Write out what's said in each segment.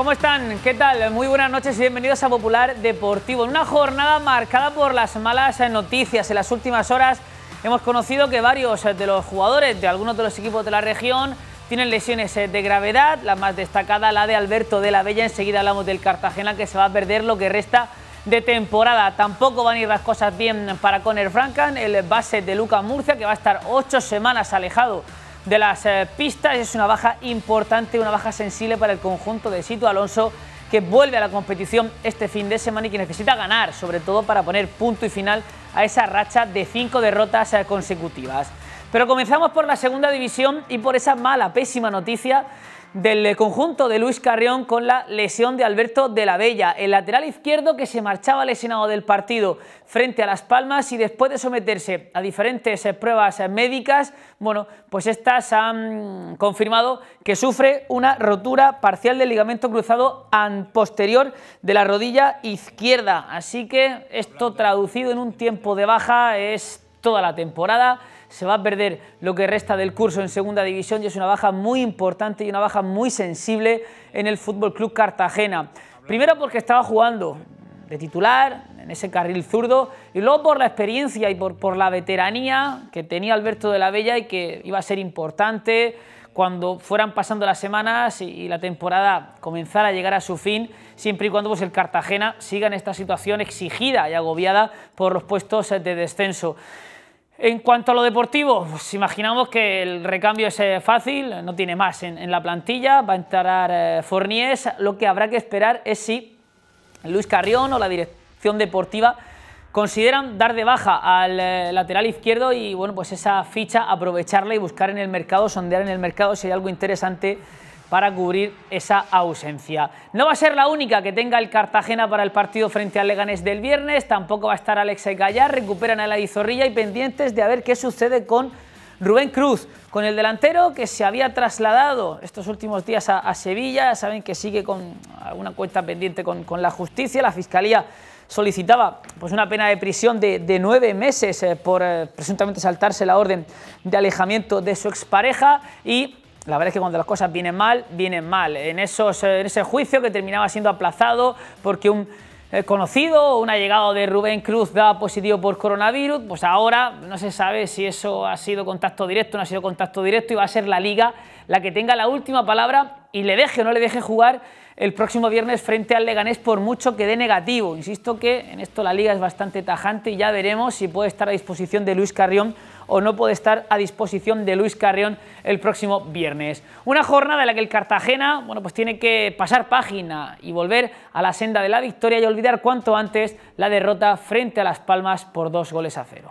¿cómo están? ¿Qué tal? Muy buenas noches y bienvenidos a Popular Deportivo. En una jornada marcada por las malas noticias en las últimas horas, hemos conocido que varios de los jugadores de algunos de los equipos de la región tienen lesiones de gravedad, la más destacada la de Alberto de la Bella, enseguida hablamos del Cartagena que se va a perder lo que resta de temporada. Tampoco van a ir las cosas bien para Conner Franken, el base de Luca Murcia que va a estar ocho semanas alejado de las eh, pistas. Es una baja importante, una baja sensible para el conjunto de Sito Alonso que vuelve a la competición este fin de semana y que necesita ganar, sobre todo para poner punto y final a esa racha de cinco derrotas eh, consecutivas. Pero comenzamos por la segunda división y por esa mala, pésima noticia del conjunto de Luis Carrión con la lesión de Alberto de la Bella, el lateral izquierdo que se marchaba lesionado del partido frente a Las Palmas y después de someterse a diferentes eh, pruebas eh, médicas, bueno, pues estas han confirmado que sufre una rotura parcial del ligamento cruzado posterior de la rodilla izquierda. Así que esto traducido en un tiempo de baja es toda la temporada se va a perder lo que resta del curso en segunda división y es una baja muy importante y una baja muy sensible en el Fútbol Club Cartagena. Primero porque estaba jugando de titular en ese carril zurdo y luego por la experiencia y por, por la veteranía que tenía Alberto de la Bella y que iba a ser importante cuando fueran pasando las semanas y, la temporada comenzara a llegar a su fin, siempre y cuando pues, el Cartagena siga en esta situación exigida y agobiada por los puestos de descenso. En cuanto a lo deportivo, si pues imaginamos que el recambio es eh, fácil, no tiene más en, la plantilla, va a entrar eh, lo que habrá que esperar es si Luis Carrión o la dirección deportiva consideran dar de baja al eh, lateral izquierdo y bueno, pues esa ficha aprovecharla y buscar en el mercado, sondear en el mercado si hay algo interesante para cubrir esa ausencia. No va a ser la única que tenga el Cartagena para el partido frente al Leganés del viernes, tampoco va a estar Alexa y Gallar, recuperan a la Zorrilla y pendientes de a ver qué sucede con Rubén Cruz, con el delantero que se había trasladado estos últimos días a, Sevilla, saben que sigue con alguna cuenta pendiente con, la justicia, la Fiscalía solicitaba pues, una pena de prisión de, nueve meses eh, por eh, presuntamente saltarse la orden de alejamiento de su expareja y la verdad es que cuando las cosas vienen mal, vienen mal. En, esos, eh, en ese juicio que terminaba siendo aplazado porque un eh, conocido, un allegado de Rubén Cruz daba positivo por coronavirus, pues ahora no se sabe si eso ha sido contacto directo o no ha sido contacto directo y va a ser la liga la que tenga la última palabra y le deje o no le deje jugar el próximo viernes frente al Leganés por mucho que dé negativo. Insisto que en esto la liga es bastante tajante y ya veremos si puede estar a disposición de Luis Carrión o no puede estar a disposición de Luis Carrión el próximo viernes. Una jornada en la que el Cartagena bueno, pues tiene que pasar página y volver a la senda de la victoria y olvidar cuanto antes la derrota frente a Las Palmas por dos goles a cero.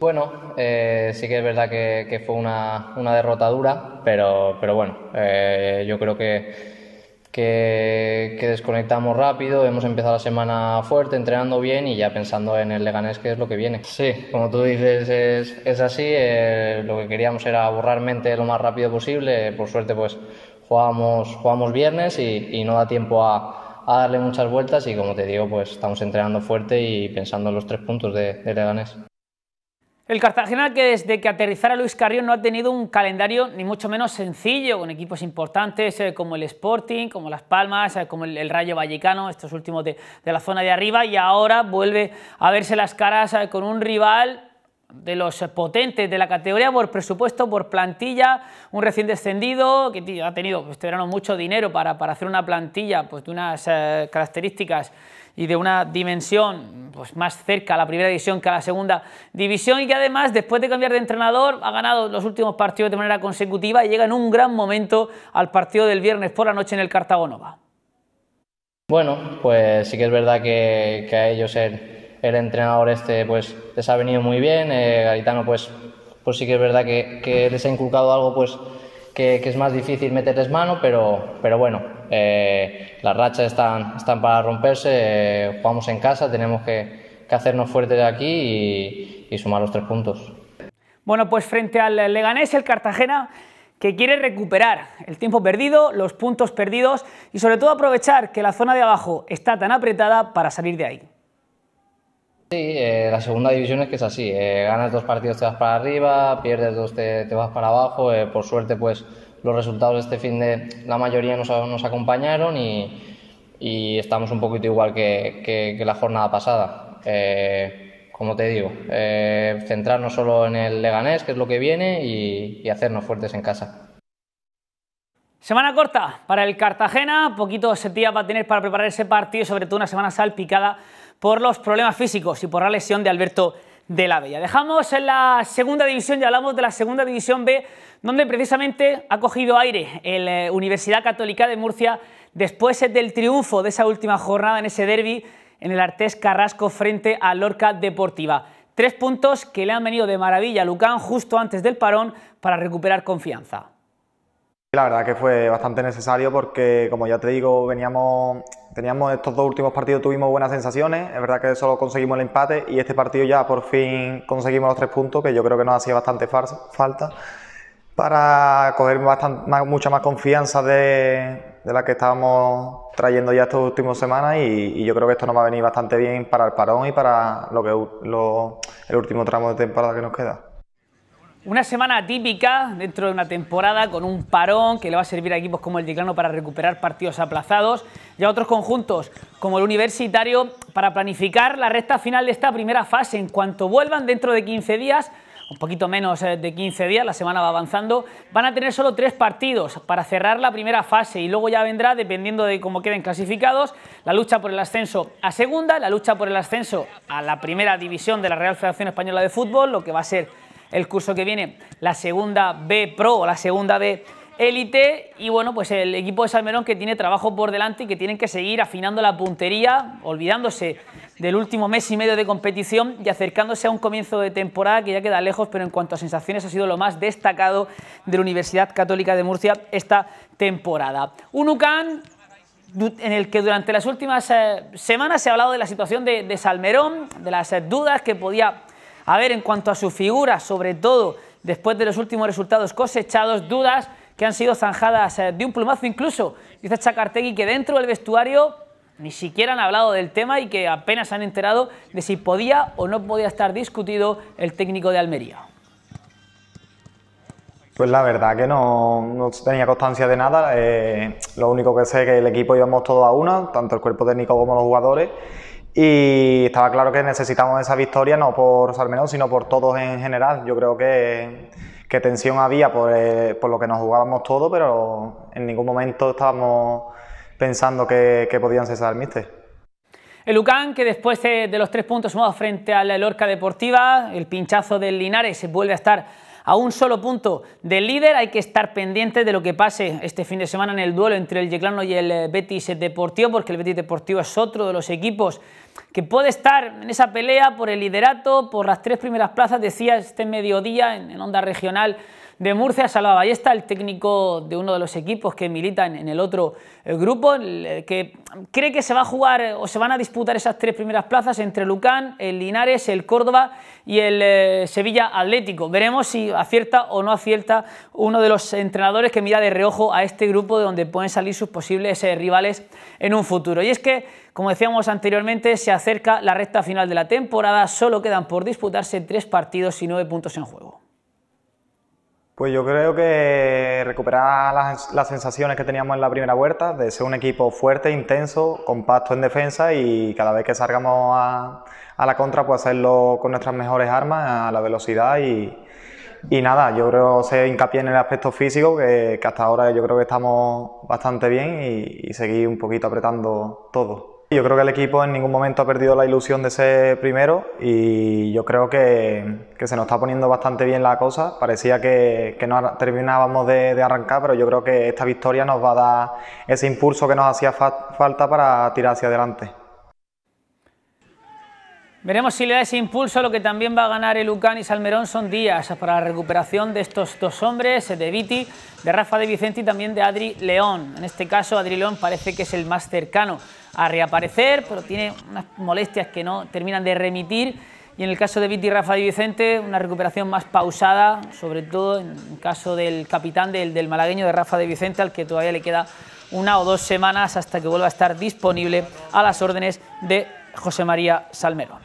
Bueno, eh, sí que es verdad que, fue una, una, derrota dura, pero, pero bueno, eh, yo creo que que, desconectamos rápido, hemos empezado la semana fuerte, entrenando bien y ya pensando en el Leganés que es lo que viene. Sí, como tú dices, es, es así, eh, lo que queríamos era borrar mente lo más rápido posible, por suerte pues jugamos, jugamos viernes y, no da tiempo a, darle muchas vueltas y como te digo, pues estamos entrenando fuerte y pensando en los tres puntos de, de Leganés. El Cartagena que desde que aterrizara Luis Carrión no ha tenido un calendario ni mucho menos sencillo, con equipos importantes eh, como el Sporting, como Las Palmas, eh, como el, Rayo Vallecano, estos últimos de, la zona de arriba, y ahora vuelve a verse las caras eh, con un rival de los potentes de la categoría por presupuesto, por plantilla, un recién descendido que ha tenido este verano mucho dinero para, hacer una plantilla pues, de unas características y de una dimensión pues, más cerca a la primera división que a la segunda división y que además después de cambiar de entrenador ha ganado los últimos partidos de manera consecutiva y llega en un gran momento al partido del viernes por la noche en el Cartago Bueno, pues sí que es verdad que, a ellos el, entrenador este pues les ha venido muy bien, eh, Garitano pues, pues sí que es verdad que, les ha inculcado algo pues que, es más difícil meterles mano, pero, pero bueno, eh, las rachas están, para romperse, vamos eh, jugamos en casa, tenemos que, hacernos fuertes de aquí y, sumar los tres puntos. Bueno, pues frente al Leganés, el Cartagena que quiere recuperar el tiempo perdido, los puntos perdidos y sobre todo aprovechar que la zona de abajo está tan apretada para salir de ahí. Sí, eh, la segunda división es que es así, ganas dos partidos te vas para arriba, pierdes dos te, vas para abajo, por suerte pues los resultados de este fin de la mayoría nos, acompañaron y, estamos un poquito igual que, la jornada pasada. Eh, como te digo, eh, centrarnos solo en el Leganés, que es lo que viene, y, hacernos fuertes en casa. Semana corta para el Cartagena, Poquito setía va a tener para preparar ese partido, sobre todo una semana salpicada por los problemas físicos y por la lesión de Alberto de la Bella. Dejamos en la segunda división ya hablamos de la segunda división B, donde precisamente ha cogido aire el eh, Universidad Católica de Murcia después eh, del triunfo de esa última jornada en ese derby en el Artés Carrasco frente a Lorca Deportiva. Tres puntos que le han venido de maravilla a Lucán justo antes del parón para recuperar confianza. La verdad que fue bastante necesario porque, como ya te digo, veníamos, teníamos estos dos últimos partidos, tuvimos buenas sensaciones, es verdad que solo conseguimos el empate y este partido ya por fin conseguimos los tres puntos, que yo creo que nos hacía bastante falta, para coger mucha más confianza de, la que estábamos trayendo ya estas últimas semanas y, yo creo que esto nos va a venir bastante bien para el parón y para lo que el último tramo de temporada que nos queda. Una semana típica dentro de una temporada con un parón que le va a servir a equipos como el Chiclano para recuperar partidos aplazados y a otros conjuntos como el Universitario para planificar la recta final de esta primera fase. En cuanto vuelvan dentro de 15 días, un poquito menos eh, de 15 días, la semana va avanzando, van a tener solo tres partidos para cerrar la primera fase y luego ya vendrá, dependiendo de cómo queden clasificados, la lucha por el ascenso a segunda, la lucha por el ascenso a la primera división de la Real Federación Española de Fútbol, lo que va a ser el curso que viene la segunda B Pro o la segunda B élite y bueno, pues el equipo de Salmerón que tiene trabajo por delante y que tienen que seguir afinando la puntería, olvidándose del último mes y medio de competición y acercándose a un comienzo de temporada que ya queda lejos, pero en cuanto a sensaciones ha sido lo más destacado de la Universidad Católica de Murcia esta temporada. Un UCAN en el que durante las últimas eh, semanas se ha hablado de la situación de, de Salmerón, de las eh, dudas que podía a ver, en cuanto a su figura, sobre todo después de los últimos resultados cosechados, dudas que han sido zanjadas eh, de un plumazo incluso. Dice Chacartegui que dentro del vestuario ni siquiera han hablado del tema y que apenas han enterado de si podía o no podía estar discutido el técnico de Almería. Pues la verdad que no, tenía constancia de nada. Eh, lo único que sé es que el equipo íbamos todos a una, tanto el cuerpo técnico como los jugadores. Y estaba claro que necesitamos esa victoria, no por Salmenón, sino por todos en general. Yo creo que, que tensión había por, eh, por, lo que nos jugábamos todo, pero en ningún momento estábamos pensando que, podían cesar el El Lucán, que después de, los tres puntos sumados frente a la Lorca Deportiva, el pinchazo del Linares se vuelve a estar a un solo punto del líder. Hay que estar pendiente de lo que pase este fin de semana en el duelo entre el Yeclano y el eh, Betis Deportivo, porque el Betis Deportivo es otro de los equipos que puede estar en esa pelea por el liderato, por las tres primeras plazas. Decía este mediodía en Onda Regional de Murcia. Salva está el técnico de uno de los equipos que militan en el otro eh, grupo, eh, que cree que se va a jugar eh, o se van a disputar esas tres primeras plazas entre Lucán, el Linares, el Córdoba y el Sevilla Atlético. Veremos si acierta o no acierta uno de los entrenadores que mira de reojo a este grupo de donde pueden salir sus posibles rivales en un futuro. Y es que, como decíamos anteriormente, se acerca la recta final de la temporada, solo quedan por disputarse tres partidos y nueve puntos en juego. Pues yo creo que recuperar las, sensaciones que teníamos en la primera vuelta, de ser un equipo fuerte, intenso, compacto en defensa y cada vez que salgamos a, la contra, pues hacerlo con nuestras mejores armas, a la velocidad y, nada, yo creo se hincapié en el aspecto físico, que, hasta ahora yo creo que estamos bastante bien y seguir un poquito apretando todo. Yo creo que el equipo en ningún momento ha perdido la ilusión de ser primero y yo creo que, se nos está poniendo bastante bien la cosa. Parecía que, no terminábamos de, arrancar, pero yo creo que esta victoria nos va a dar ese impulso que nos hacía falta para tirar hacia adelante. Veremos si le da ese impulso lo que también va a ganar el Ucán y Salmerón son días para la recuperación de estos dos hombres, de Viti, de Rafa de Vicente y también de Adri León. En este caso Adri León parece que es el más cercano a reaparecer, pero tiene unas molestias que no terminan de remitir. Y en el caso de Viti y Rafa de Vicente, una recuperación más pausada, sobre todo en el caso del capitán del, del malagueño de Rafa de Vicente, al que todavía le queda una o dos semanas hasta que vuelva a estar disponible a las órdenes de José María Salmerón.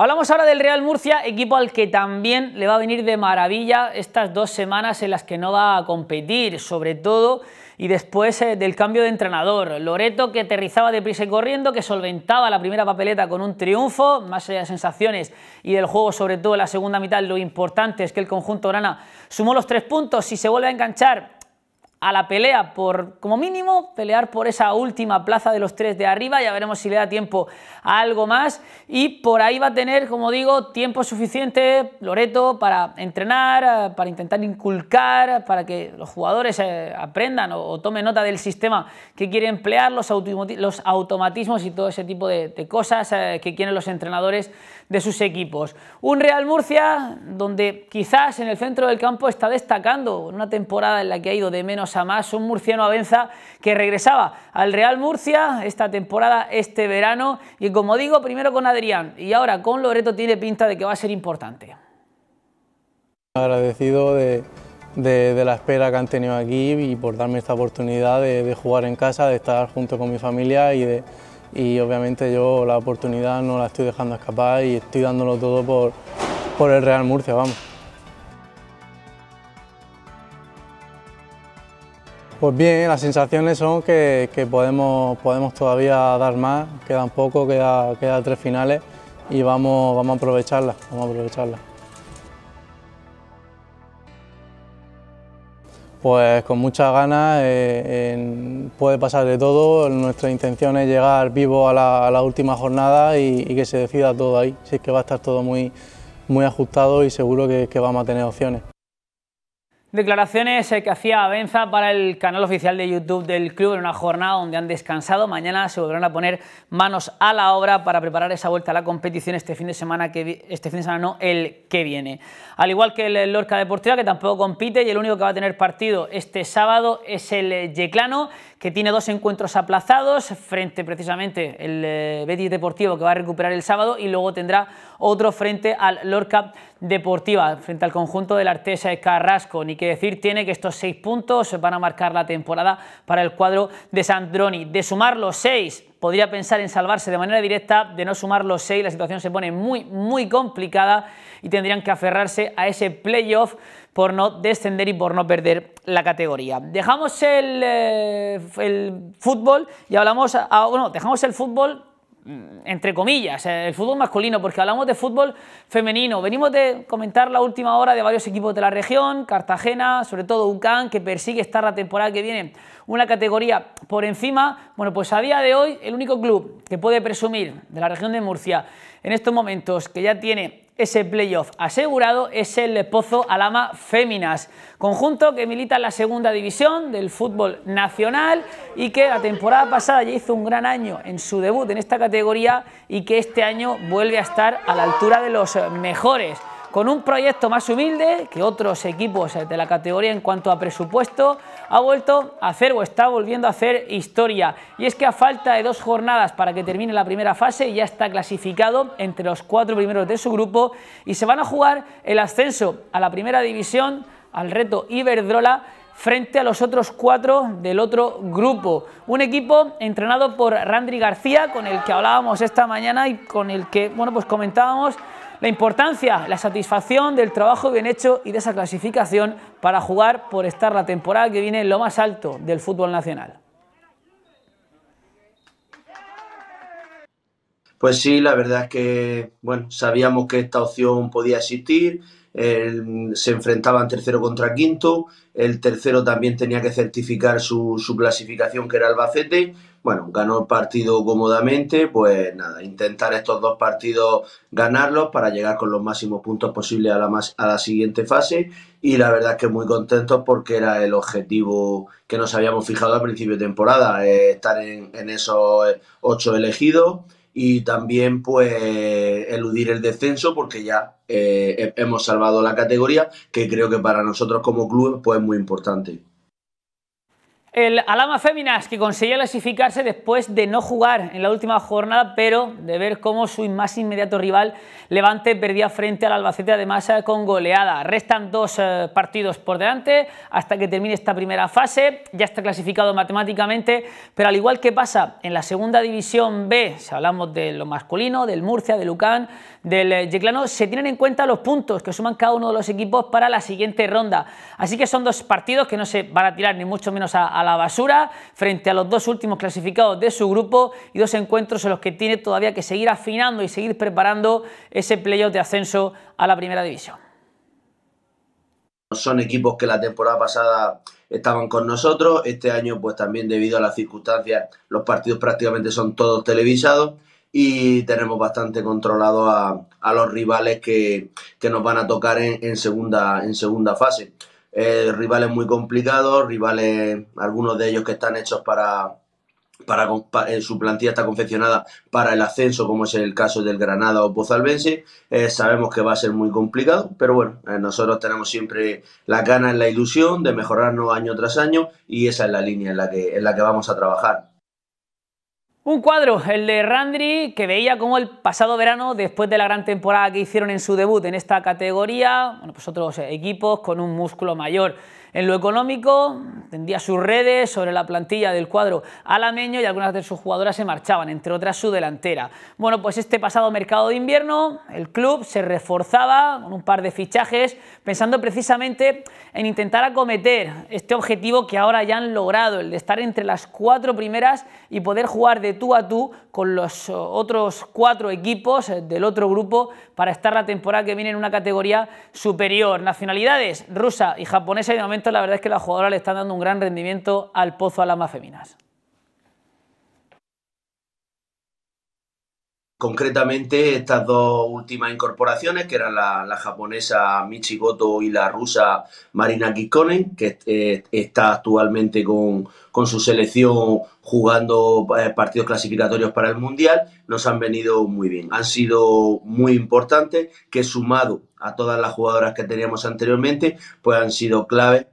Hablamos ahora del Real Murcia, equipo al que también le va a venir de maravilla estas dos semanas en las que no va a competir, sobre todo y después eh, del cambio de entrenador. Loreto que aterrizaba deprisa y corriendo, que solventaba la primera papeleta con un triunfo, más allá de sensaciones y del juego, sobre todo la segunda mitad, lo importante es que el conjunto Grana sumó los tres puntos y se vuelve a enganchar a la pelea por, como mínimo, pelear por esa última plaza de los tres de arriba. Ya veremos si le da tiempo a algo más. Y por ahí va a tener, como digo, tiempo suficiente Loreto para entrenar, eh, para intentar inculcar, para que los jugadores eh, aprendan o, tomen nota del sistema que quiere emplear, los, automatismos y todo ese tipo de cosas eh, que quieren los entrenadores de sus equipos. Un Real Murcia donde quizás en el centro del campo está destacando una temporada en la que ha ido de menos a más. Un murciano Avenza que regresaba al Real Murcia esta temporada, este verano. Y como digo, primero con Adrián y ahora con Loreto tiene pinta de que va a ser importante. Agradecido de, de, la espera que han tenido aquí y por darme esta oportunidad de, de jugar en casa, de estar junto con mi familia y de y obviamente yo la oportunidad no la estoy dejando escapar y estoy dándolo todo por, por el Real Murcia, vamos. Pues bien, las sensaciones son que, podemos, podemos todavía dar más, quedan poco, queda, queda tres finales y vamos, vamos a aprovecharla... vamos a aprovecharlas. pues con muchas ganas, eh, puede pasar de todo, nuestra intención es llegar vivo a la, última jornada y, que se decida todo ahí, si es que va a estar todo muy, ajustado y seguro que, que vamos a tener opciones. Declaraciones eh, que hacía Benza para el canal oficial de YouTube del club en una jornada donde han descansado. Mañana se volverán a poner manos a la obra para preparar esa vuelta a la competición este fin de semana, que este fin de semana no, el que viene. Al igual que el Lorca Deportiva, que tampoco compite y el único que va a tener partido este sábado es el eh, Yeclano, que tiene dos encuentros aplazados frente precisamente el eh, Betis Deportivo, que va a recuperar el sábado y luego tendrá otro frente al Lorca Deportiva, frente al conjunto del Artesa de Carrasco que decir tiene que estos seis puntos van a marcar la temporada para el cuadro de Sandroni. De sumar los seis, podría pensar en salvarse de manera directa, de no sumar los seis, la situación se pone muy, muy complicada y tendrían que aferrarse a ese playoff por no descender y por no perder la categoría. Dejamos el, eh, fútbol y hablamos, a, bueno, dejamos el fútbol Mm, entre comillas, eh, el fútbol masculino, porque hablamos de fútbol femenino. Venimos de comentar la última hora de varios equipos de la región, Cartagena, sobre todo UCAN, que persigue estar la temporada que viene una categoría por encima. Bueno, pues a día de hoy el único club que puede presumir de la región de Murcia en estos momentos que ya tiene ese playoff asegurado es el Pozo Alama Féminas, conjunto que milita en la segunda división del fútbol nacional y que la temporada pasada ya hizo un gran año en su debut en esta categoría y que este año vuelve a estar a la altura de los mejores con un proyecto más humilde que otros equipos de la categoría en cuanto a presupuesto, ha vuelto a hacer o está volviendo a hacer historia. Y es que a falta de dos jornadas para que termine la primera fase, ya está clasificado entre los cuatro primeros de su grupo y se van a jugar el ascenso a la primera división, al reto Iberdrola, frente a los otros cuatro del otro grupo. Un equipo entrenado por Randri García, con el que hablábamos esta mañana y con el que bueno, pues comentábamos la importancia, la satisfacción del trabajo bien hecho y de esa clasificación para jugar por estar la temporada que viene en lo más alto del fútbol nacional. Pues sí, la verdad es que, bueno, sabíamos que esta opción podía existir. se enfrentaban tercero contra quinto. El tercero también tenía que certificar su, su clasificación, que era Albacete bueno, ganó el partido cómodamente, pues nada, intentar estos dos partidos ganarlos para llegar con los máximos puntos posibles a la, a la siguiente fase y la verdad es que muy contentos porque era el objetivo que nos habíamos fijado al principio de temporada, eh, estar en, esos ocho elegidos y también pues eludir el descenso porque ya eh, hemos salvado la categoría que creo que para nosotros como club pues es muy importante. El Alama Féminas, que conseguía clasificarse después de no jugar en la última jornada, pero de ver cómo su más inmediato rival Levante perdía frente al Albacete, además eh, con goleada. Restan dos eh, partidos por delante hasta que termine esta primera fase. Ya está clasificado matemáticamente, pero al igual que pasa en la segunda división B, si hablamos de lo masculino, del Murcia, del Lucán, del eh, Yeclano, se tienen en cuenta los puntos que suman cada uno de los equipos para la siguiente ronda. Así que son dos partidos que no se van a tirar ni mucho menos a la basura frente a los dos últimos clasificados de su grupo y dos encuentros en los que tiene todavía que seguir afinando y seguir preparando ese playoff de ascenso a la primera división. Son equipos que la temporada pasada estaban con nosotros, este año pues también debido a las circunstancias los partidos prácticamente son todos televisados y tenemos bastante controlado a, los rivales que, nos van a tocar en, segunda, en segunda fase rivales muy complicados, rivales, algunos de ellos que están hechos para, para, eh, su plantilla está confeccionada para el ascenso, como es el caso del Granada o Pozalbense. Eh, sabemos que va a ser muy complicado, pero bueno, eh, nosotros tenemos siempre la gana y la ilusión de mejorarnos año tras año y esa es la línea en la que, en la que vamos a trabajar. Un cuadro, el de Randri, que veía como el pasado verano, después de la gran temporada que hicieron en su debut en esta categoría, bueno, pues otros equipos con un músculo mayor. En lo económico, tendía sus redes sobre la plantilla del cuadro alameño y algunas de sus jugadoras se marchaban, entre otras su delantera. Bueno, pues este pasado mercado de invierno, el club se reforzaba con un par de fichajes, pensando precisamente en intentar acometer este objetivo que ahora ya han logrado, el de estar entre las cuatro primeras y poder jugar de tú a tú con los eh, otros cuatro equipos eh, del otro grupo para estar la temporada que viene en una categoría superior. Nacionalidades rusa y japonesa y de momento la verdad es que las jugadoras le están dando un gran rendimiento al pozo a las más feminas. Concretamente, estas dos últimas incorporaciones, que eran la, japonesa Michigoto y la rusa Marina Kikkonen, que eh, está actualmente con, con, su selección jugando eh, partidos clasificatorios para el Mundial, nos han venido muy bien. Han sido muy importantes, que sumado a todas las jugadoras que teníamos anteriormente, pues han sido claves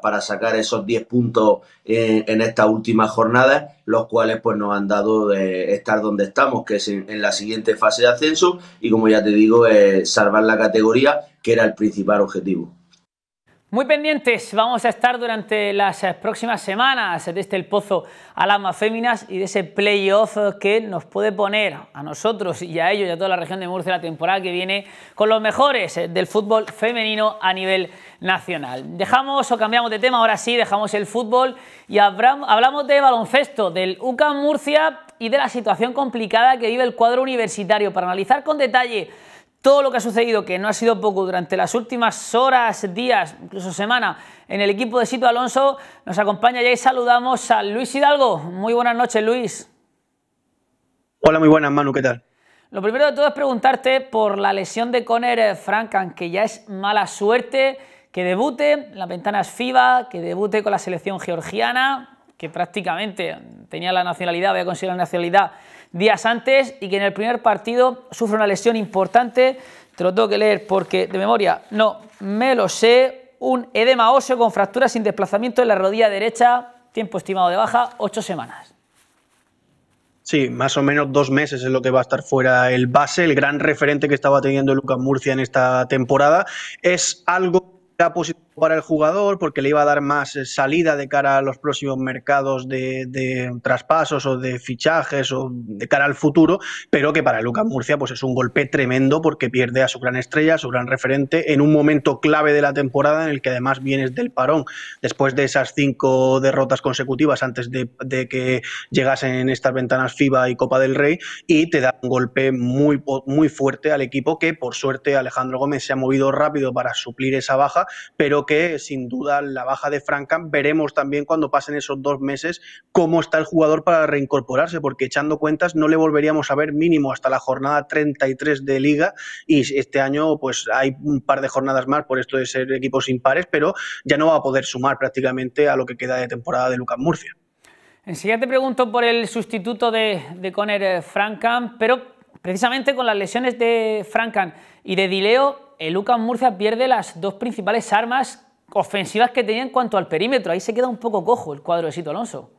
para, sacar esos 10 puntos en, estas últimas jornadas, los cuales pues nos han dado de estar donde estamos, que es en, la siguiente fase de ascenso y como ya te digo, eh, salvar la categoría, que era el principal objetivo. Muy pendientes, vamos a estar durante las eh, próximas semanas desde este el pozo a las más féminas y de ese playoff que nos puede poner a nosotros y a ellos y a toda la región de Murcia la temporada que viene con los mejores eh, del fútbol femenino a nivel nacional. Dejamos o cambiamos de tema, ahora sí, dejamos el fútbol y hablamos de baloncesto, del UCAM Murcia y de la situación complicada que vive el cuadro universitario para analizar con detalle todo lo que ha sucedido, que no ha sido poco durante las últimas horas, días, incluso semana, en el equipo de Sito Alonso, nos acompaña ya y saludamos a Luis Hidalgo. Muy buenas noches, Luis. Hola, muy buenas, Manu, ¿qué tal? Lo primero de todo es preguntarte por la lesión de Conner Frankan, que ya es mala suerte que debute en ventana ventanas FIBA, que debute con la selección georgiana, que prácticamente tenía la nacionalidad, voy a la nacionalidad días antes y que en el primer partido sufre una lesión importante. Te lo tengo que leer porque de memoria no me lo sé. Un edema óseo con fractura sin desplazamiento en la rodilla derecha. Tiempo estimado de baja, ocho semanas. Sí, más o menos dos meses es lo que va a estar fuera el base, el gran referente que estaba teniendo Lucas Murcia en esta temporada. Es algo que ha para el jugador, porque le iba a dar más eh, salida de cara a los próximos mercados de, traspasos o de fichajes o de cara al futuro, pero que para Lucas Murcia pues es un golpe tremendo porque pierde a su gran estrella, a su gran referente, en un momento clave de la temporada en el que además vienes del parón, después de esas cinco derrotas consecutivas antes de, de que llegasen estas ventanas FIBA y Copa del Rey, y te da un golpe muy, muy fuerte al equipo que por suerte Alejandro Gómez se ha movido rápido para suplir esa baja, pero que sin duda la baja de frankham veremos también cuando pasen esos dos meses cómo está el jugador para reincorporarse, porque echando cuentas no le volveríamos a ver mínimo hasta la jornada 33 de liga y este año pues hay un par de jornadas más por esto de ser equipos impares, pero ya no va a poder sumar prácticamente a lo que queda de temporada de Lucas Murcia. Enseguida te pregunto por el sustituto de, de Conner eh, pero precisamente con las lesiones de Franca y de Dileo el Lucas Murcia pierde las dos principales armas ofensivas que tenía en cuanto al perímetro. Ahí se queda un poco cojo el cuadro de Sito Alonso.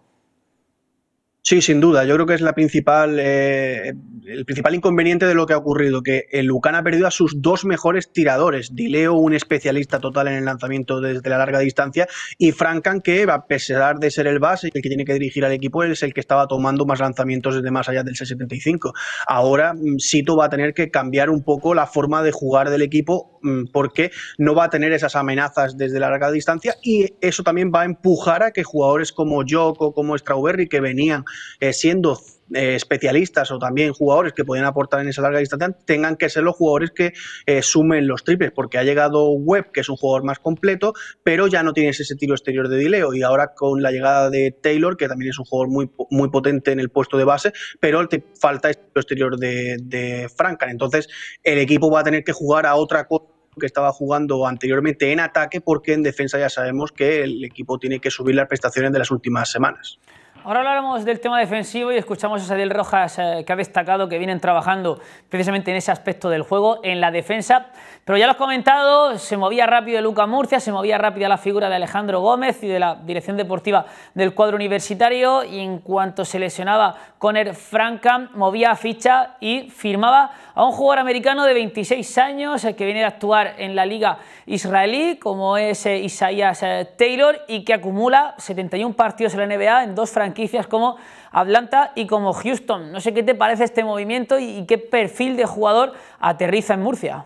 Sí, sin duda. Yo creo que es la principal, eh, el principal inconveniente de lo que ha ocurrido, que el Lucan ha perdido a sus dos mejores tiradores. Dileo, un especialista total en el lanzamiento desde la larga distancia, y Frankan, que a pesar de ser el base, el que tiene que dirigir al equipo, es el que estaba tomando más lanzamientos desde más allá del 6-75. Ahora mm, Sito va a tener que cambiar un poco la forma de jugar del equipo mm, porque no va a tener esas amenazas desde la larga distancia y eso también va a empujar a que jugadores como Joko, como Strawberry, que venían eh, siendo eh, especialistas o también jugadores que pueden aportar en esa larga distancia tengan que ser los jugadores que eh, sumen los triples, porque ha llegado Webb, que es un jugador más completo, pero ya no tienes ese tiro exterior de Dileo. Y ahora con la llegada de Taylor, que también es un jugador muy, muy potente en el puesto de base, pero te falta ese tiro exterior de, de Entonces, el equipo va a tener que jugar a otra cosa que estaba jugando anteriormente en ataque, porque en defensa ya sabemos que el equipo tiene que subir las prestaciones de las últimas semanas. Ahora hablaremos del tema defensivo y escuchamos a Sadiel Rojas eh, que ha destacado que vienen trabajando precisamente en ese aspecto del juego, en la defensa. Pero ya lo has comentado, se movía rápido Luca Murcia, se movía rápido la figura de Alejandro Gómez y de la dirección deportiva del cuadro universitario. Y en cuanto se lesionaba Conner Franca, movía ficha y firmaba a un jugador americano de 26 años eh, que viene a actuar en la liga israelí, como es eh, Isaías Taylor, y que acumula 71 partidos en la NBA en dos franquicias franquicias como Atlanta y como Houston. No sé qué te parece este movimiento y qué perfil de jugador aterriza en Murcia.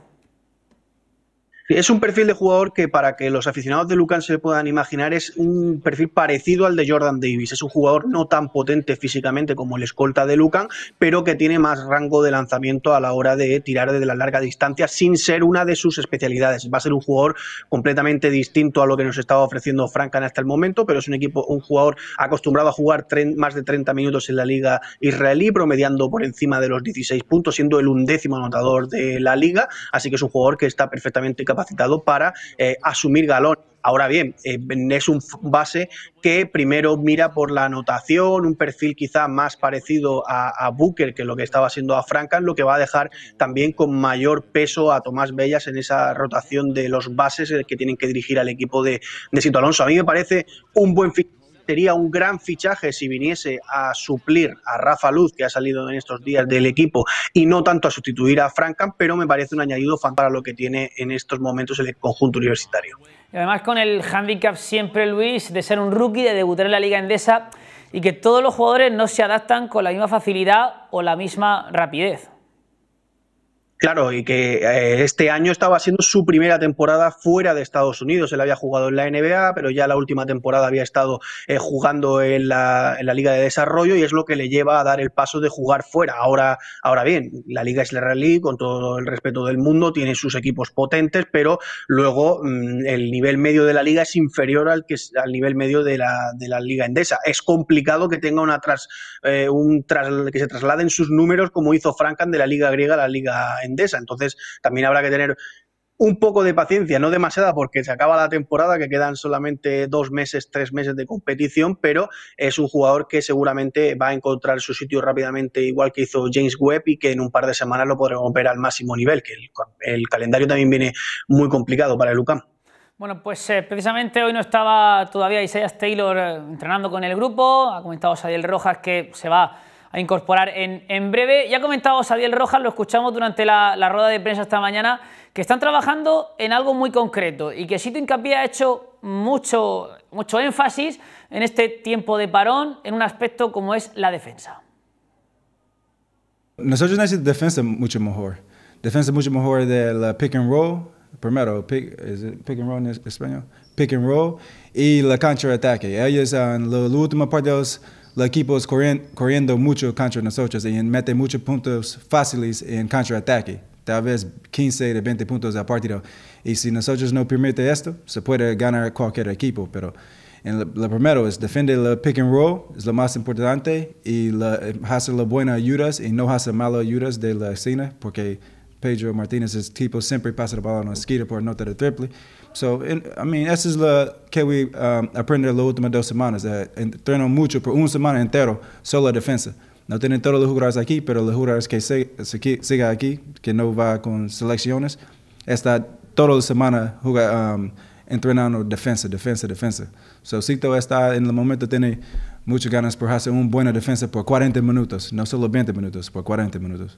Es un perfil de jugador que para que los aficionados de Lucan se puedan imaginar es un perfil parecido al de Jordan Davis. Es un jugador no tan potente físicamente como el escolta de Lucan, pero que tiene más rango de lanzamiento a la hora de tirar desde la larga distancia sin ser una de sus especialidades. Va a ser un jugador completamente distinto a lo que nos estaba ofreciendo Frankan hasta el momento, pero es un equipo, un jugador acostumbrado a jugar más de 30 minutos en la liga israelí, promediando por encima de los 16 puntos, siendo el undécimo anotador de la liga. Así que es un jugador que está perfectamente capaz capacitado para eh, asumir galón. Ahora bien, eh, es un base que primero mira por la anotación, un perfil quizá más parecido a, a Booker que lo que estaba haciendo a Franca, lo que va a dejar también con mayor peso a Tomás Bellas en esa rotación de los bases eh, que tienen que dirigir al equipo de, de Sito Alonso. A mí me parece un buen fichaje sería un gran fichaje si viniese a suplir a Rafa Luz, que ha salido en estos días del equipo, y no tanto a sustituir a Frankham, pero me parece un añadido fantástico para lo que tiene en estos momentos el conjunto universitario. además con el handicap siempre, Luis, de ser un rookie, de debutar en la Liga Endesa y que todos los jugadores no se adaptan con la misma facilidad o la misma rapidez. Claro, y que eh, este año estaba siendo su primera temporada fuera de Estados Unidos. Él había jugado en la NBA, pero ya la última temporada había estado eh, jugando en la, en la, Liga de Desarrollo y es lo que le lleva a dar el paso de jugar fuera. Ahora, ahora bien, la Liga es la League, con todo el respeto del mundo, tiene sus equipos potentes, pero luego mm, el nivel medio de la liga es inferior al, que, al nivel medio de la, de la Liga Endesa. Es complicado que tenga una tras, eh, un que se trasladen sus números como hizo Frankan de la Liga Griega a la Liga Endesa entonces, también habrá que tener un poco de paciencia, no demasiada porque se acaba la temporada, que quedan solamente dos meses, tres meses de competición, pero es un jugador que seguramente va a encontrar su sitio rápidamente, igual que hizo James Webb, y que en un par de semanas lo podremos ver al máximo nivel, que el, calendario también viene muy complicado para el UCAM. Bueno, pues eh, precisamente hoy no estaba todavía Isaiah Taylor eh, entrenando con el grupo, ha comentado Sadiel Rojas que se va a incorporar en, en breve. Ya ha comentado Sadiel Rojas, lo escuchamos durante la, rueda de prensa esta mañana, que están trabajando en algo muy concreto y que Sito Hincapié ha hecho mucho, mucho énfasis en este tiempo de parón en un aspecto como es la defensa. Nosotros necesitamos defensa mucho mejor. Defensa mucho mejor del pick and roll, primero, pick, pick and roll en español? Pick and roll y la contraataque. Ellos en la última parte de los los equipos corriendo mucho contra nosotros y mete muchos puntos fáciles en contraataque, tal vez 15 de 20 puntos a partido. Y si nosotros no permite esto, se puede ganar cualquier equipo, pero lo, primero es defender el pick and roll, es lo más importante, y eh, hacer las buenas ayudas y no hacer malas ayudas de la escena, porque Pedro es tipo siempre pasa la bola no esquina por nota de triple. So, I mean, esa es la que we um, aprender las últimas dos semanas. entreno mucho por una semana entero solo defensa. No tienen todos los jugadores aquí, pero los jugadores que sigan aquí, que no va con selecciones, está toda la semana um, entrenando defensa, defensa, defensa. So, Cito está en el momento tiene muchas ganas por hacer una buena defensa por 40 minutos, no solo 20 minutos, por 40 minutos.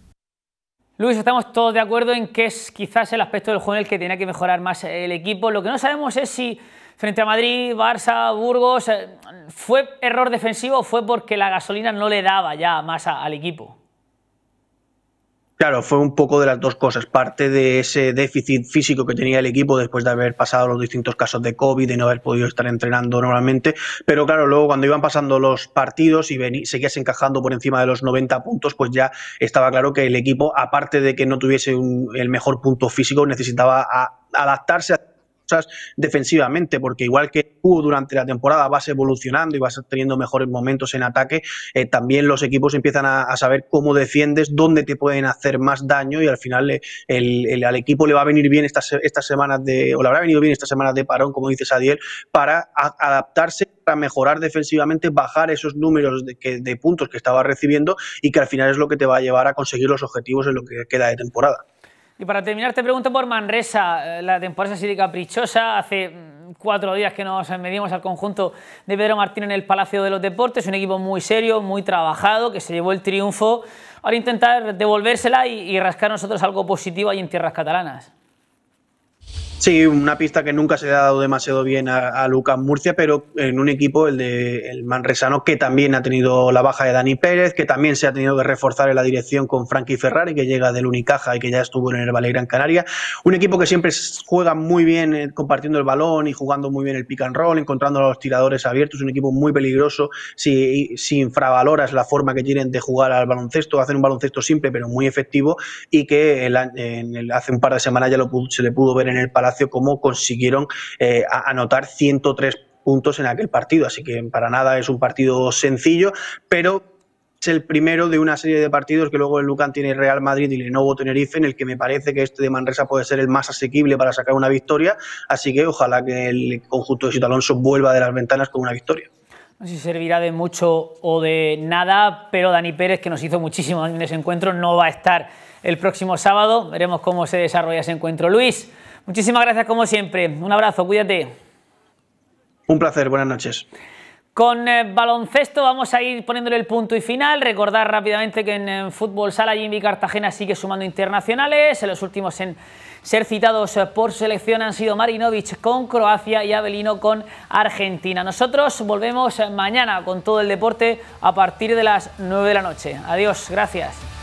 Luis, estamos todos de acuerdo en que es quizás el aspecto del juego en el que tenía que mejorar más eh, el equipo. Lo que no sabemos es si frente a Madrid, Barça, Burgos, eh, fue error defensivo o fue porque la gasolina no le daba ya más al equipo. Claro, fue un poco de las dos cosas. Parte de ese déficit físico que tenía el equipo después de haber pasado los distintos casos de COVID, y no haber podido estar entrenando normalmente. Pero claro, luego cuando iban pasando los partidos y seguías encajando por encima de los 90 puntos, pues ya estaba claro que el equipo, aparte de que no tuviese el mejor punto físico, necesitaba adaptarse a defensivamente, porque igual que tú durante la temporada vas evolucionando y vas teniendo mejores momentos en ataque, eh, también los equipos empiezan a, saber cómo defiendes, dónde te pueden hacer más daño y al final eh, el, al equipo le va a venir bien estas, estas semanas de, o habrá venido bien estas semanas de parón, como dices Adiel, para adaptarse, para mejorar defensivamente, bajar esos números de, que, de puntos que estaba recibiendo y que al final es lo que te va a llevar a conseguir los objetivos en lo que queda de temporada. Y para terminar, te pregunto por Manresa. Eh, la temporada ha sido caprichosa. Hace mm, cuatro días que nos medimos al conjunto de Pedro Martín en el Palacio de los Deportes. Un equipo muy serio, muy trabajado, que se llevó el triunfo. Ahora intentar devolvérsela y, y rascar nosotros algo positivo ahí en tierras catalanas. Sí, una pista que nunca se le ha dado demasiado bien a, Lucas Murcia, pero en un equipo, el de el Manresano, que también ha tenido la baja de Dani Pérez, que también se ha tenido que reforzar en la dirección con Frankie Ferrari, que llega del Unicaja y que ya estuvo en el Gran Canaria. Un equipo que siempre juega muy bien eh, compartiendo el balón y jugando muy bien el pick and roll, encontrando a los tiradores abiertos. Un equipo muy peligroso si, si infravaloras la forma que tienen de jugar al baloncesto. Hacen un baloncesto simple, pero muy efectivo y que el, el, hace un par de semanas ya lo, se le pudo ver en el Palacio cómo consiguieron eh, anotar 103 puntos en aquel partido. Así que para nada es un partido sencillo, pero es el primero de una serie de partidos que luego el Lucan tiene Real Madrid y Lenovo Tenerife, en el que me parece que este de Manresa puede ser el más asequible para sacar una victoria. Así que ojalá que el conjunto de Sito Alonso vuelva de las ventanas con una victoria. No sé si servirá de mucho o de nada, pero Dani Pérez, que nos hizo muchísimo en ese encuentro, no va a estar el próximo sábado. Veremos cómo se desarrolla ese encuentro. Luis, Muchísimas gracias como siempre. Un abrazo, cuídate. Un placer, buenas noches. Con eh, baloncesto vamos a ir poniéndole el punto y final. Recordar rápidamente que en, fútbol sala Jimmy Cartagena sigue sumando internacionales. los últimos en ser citados eh, por selección han sido Marinovic con Croacia y Avelino con Argentina. Nosotros volvemos eh, mañana con todo el deporte a partir de las 9 de la noche. Adiós, gracias.